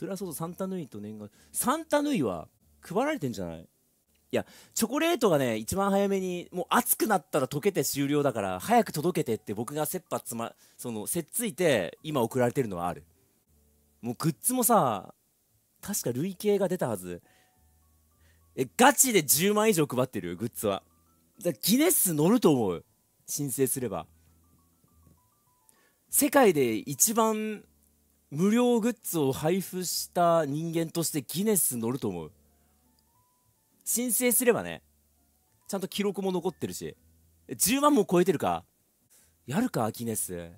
それはそううサンタヌイと年賀サンタヌイは配られてんじゃないいやチョコレートがね一番早めにもう熱くなったら溶けて終了だから早く届けてって僕が切羽詰まそのせっついて今送られてるのはあるもうグッズもさ確か累計が出たはずえガチで10万以上配ってるグッズはだギネス乗ると思う申請すれば世界で一番無料グッズを配布した人間としてギネス乗ると思う申請すればねちゃんと記録も残ってるし10万も超えてるかやるかギネス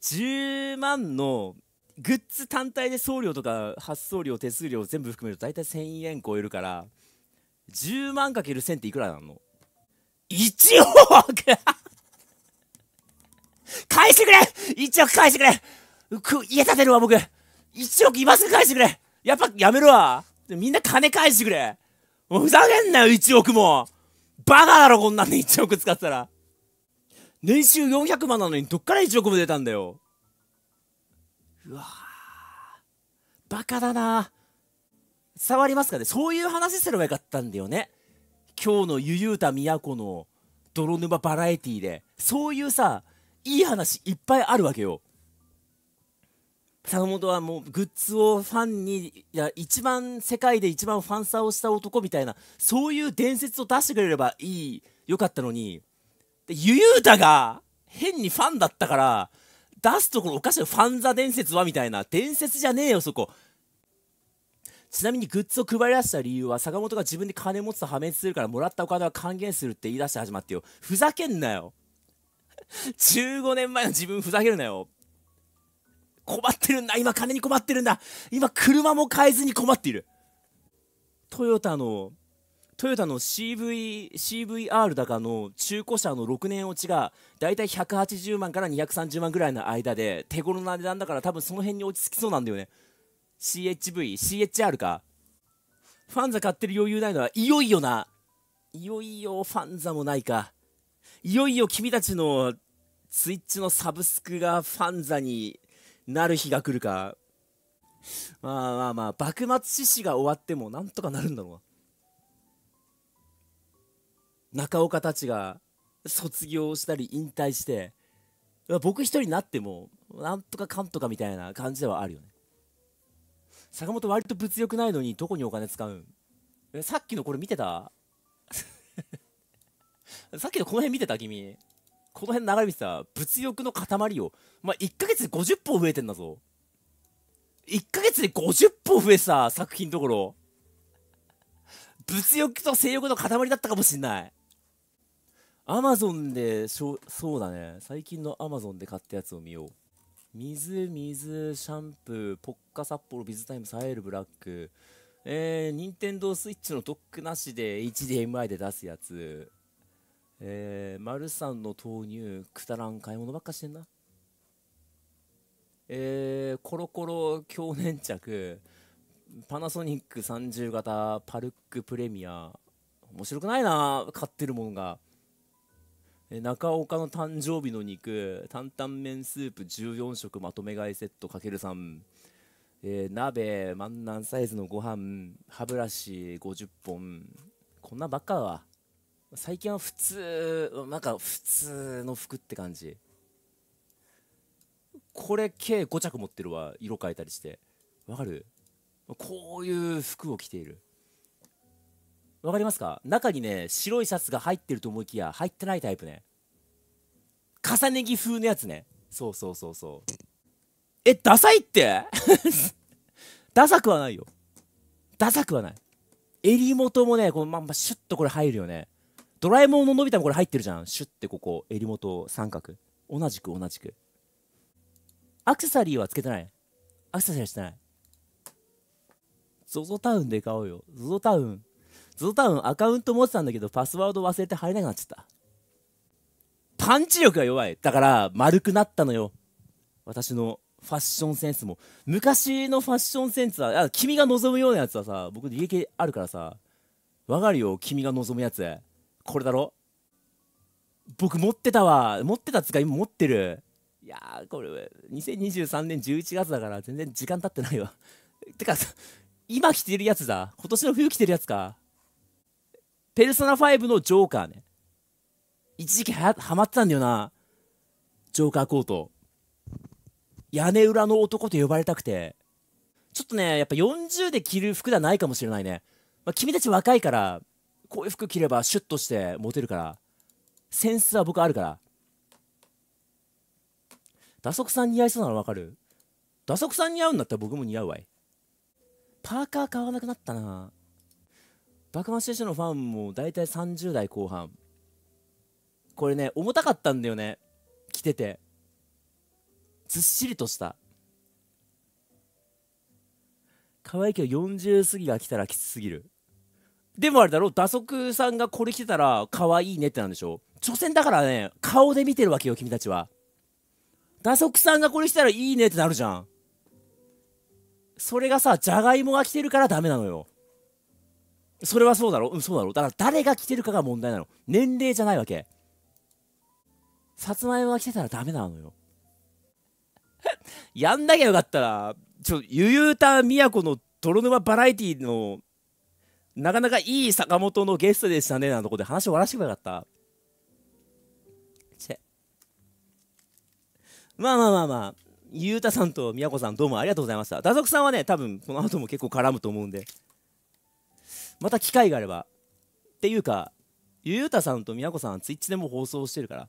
10万のグッズ単体で送料とか発送料手数料全部含めると大体1000円超えるから10万かける1000っていくらなの ?1 億返してくれ !1 億返してくれく家建てるわ僕1億今すぐ返してくれやっぱやめるわみんな金返してくれもうふざけんなよ1億もバカだろこんなんで1億使ったら年収400万なのにどっから1億も出たんだようわバカだな伝わりますかねそういう話すればよかったんだよね今日のゆゆうたみやこの泥沼バラエティーでそういうさいい話いっぱいあるわけよ坂本はもうグッズをファンにいや一番世界で一番ファンサーをした男みたいなそういう伝説を出してくれればいいよかったのにでゆゆうたが変にファンだったから出すところおかしいファンザ伝説はみたいな伝説じゃねえよそこちなみにグッズを配り出した理由は坂本が自分で金持つと破滅するからもらったお金は還元するって言い出して始まってよふざけんなよ15 年前の自分ふざけるなよ困ってるんだ今金に困ってるんだ今車も買えずに困っているトヨタのトヨタの CV CVR だかの中古車の6年落ちがだいたい180万から230万ぐらいの間で手頃な値段だから多分その辺に落ち着きそうなんだよね CHV、CHR かファンザ買ってる余裕ないのはいよいよないよいよファンザもないかいよいよ君たちの Twitch のサブスクがファンザになる日が来るかまあまあまあ幕末志士が終わってもなんとかなるんだろうな中岡たちが卒業したり引退して僕一人になってもなんとかかんとかみたいな感じではあるよね坂本割と物欲ないのにどこにお金使うんさっきのこれ見てた さっきのこの辺見てた君この辺流れ見て物欲の塊をまあ、1ヶ月で50本増えてんだぞ1ヶ月で50本増えさ作品どころ物欲と性欲の塊だったかもしんないアマゾンでしょそうだね最近のアマゾンで買ったやつを見よう水水シャンプーポッカ札幌ビズタイムサエルブラックえー、任天堂 switch のドックなしで HDMI で出すやつえー、丸さんの豆乳くだらん買い物ばっかしてんなえー、コロコロ強粘着パナソニック30型パルックプレミア面白くないな買ってるもんが、えー、中岡の誕生日の肉担々麺スープ14食まとめ買いセット ×3 えー、鍋、万難サイズのご飯、歯ブラシ50本、こんなばっかだわ。最近は普通なんか普通の服って感じこれ計5着持ってるわ色変えたりしてわかるこういう服を着ているわかりますか中にね白いシャツが入ってると思いきや入ってないタイプね重ね着風のやつねそうそうそうそうえダサいって ダサくはないよダサくはない襟元もねこのまんまシュッとこれ入るよねドラえもんののび太もこれ入ってるじゃんシュッてここ襟元三角同じく同じくアクセサリーはつけてないアクセサリーはしてない ZOZO タウンで買おうよ ZOZO タウン ZOZO タウンアカウント持ってたんだけどパスワード忘れて入れなくなっちゃったパンチ力が弱いだから丸くなったのよ私のファッションセンスも昔のファッションセンスは君が望むようなやつはさ僕家系あるからさわかるよ君が望むやつこれだろ僕持ってたわ持ってたつか今持ってるいやーこれ2023年11月だから全然時間経ってないわ てか今着てるやつだ今年の冬着てるやつかペルソナ5のジョーカーね一時期ははまってたんだよなジョーカーコート屋根裏の男と呼ばれたくてちょっとねやっぱ40で着る服ではないかもしれないね、まあ、君たち若いからこういう服着ればシュッとしてモテるからセンスは僕あるから打足さん似合いそうなの分かる打足さん似合うんだったら僕も似合うわいパーカー買わなくなったなバクマン選手のファンも大体30代後半これね重たかったんだよね着ててずっしりとした可愛いけど40過ぎが来たらきつすぎるでもあれだろ打足さんがこれ着てたら可愛いねってなんでしょ所詮だからね顔で見てるわけよ君たちは打足さんがこれ着たらいいねってなるじゃんそれがさじゃがいもが着てるからダメなのよそれはそうだろうんそうだろだから誰が着てるかが問題なの年齢じゃないわけさつまいもが着てたらダメなのよ やんなきゃよかったらちょゆゆうたみやこの泥沼バラエティーのなかなかいい坂本のゲストでしたね、なんてことで話を終わらせてくれなかった。まあまあまあまあ、ゆうたさんとみやこさんどうもありがとうございました。打足さんはね、多分この後も結構絡むと思うんで、また機会があれば。っていうか、ゆうたさんとみやこさんはツイッチでも放送してるから、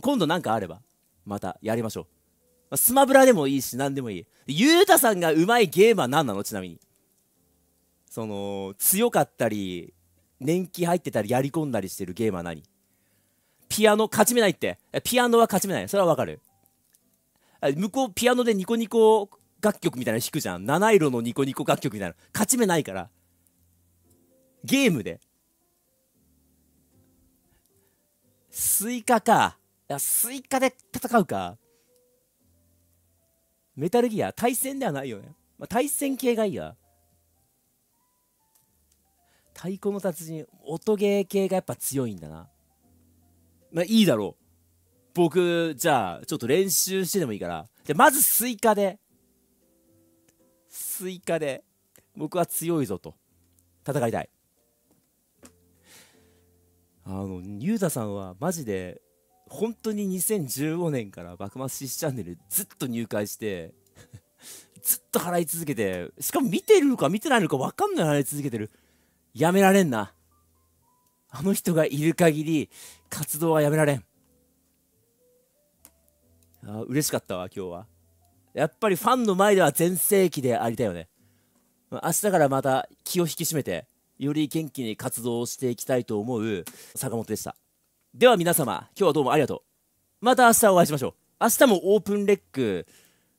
今度なんかあれば、またやりましょう。スマブラでもいいし、何でもいい。ゆうたさんがうまいゲームは何なのちなみに。その強かったり年季入ってたりやり込んだりしてるゲームは何ピアノ勝ち目ないってピアノは勝ち目ないそれはわかる向こうピアノでニコニコ楽曲みたいなの弾くじゃん七色のニコニコ楽曲みたいな勝ち目ないからゲームでスイカかいやスイカで戦うかメタルギア対戦ではないよね、まあ、対戦系がいいや太鼓の達人音ゲー系がやっぱ強いんだなまあいいだろう僕じゃあちょっと練習してでもいいからじゃまずスイカでスイカで僕は強いぞと戦いたいあのュータさんはマジで本当に2015年から幕末シチャンネルずっと入会して ずっと払い続けてしかも見てるのか見てないのか分かんない払い続けてるやめられんな。あの人がいる限り、活動はやめられん。あ嬉しかったわ、今日は。やっぱりファンの前では全盛期でありたいよね。明日からまた気を引き締めて、より元気に活動をしていきたいと思う坂本でした。では皆様、今日はどうもありがとう。また明日お会いしましょう。明日もオープンレック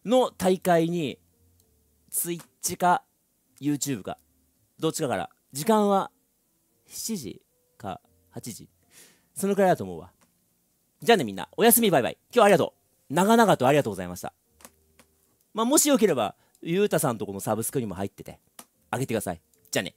の大会に、Twitch か YouTube か、どっちかから時間は7時か8時。そのくらいだと思うわ。じゃあねみんな、おやすみバイバイ。今日はありがとう。長々とありがとうございました。まあ、もしよければ、ゆうたさんとこのサブスクにも入ってて、あげてください。じゃあね。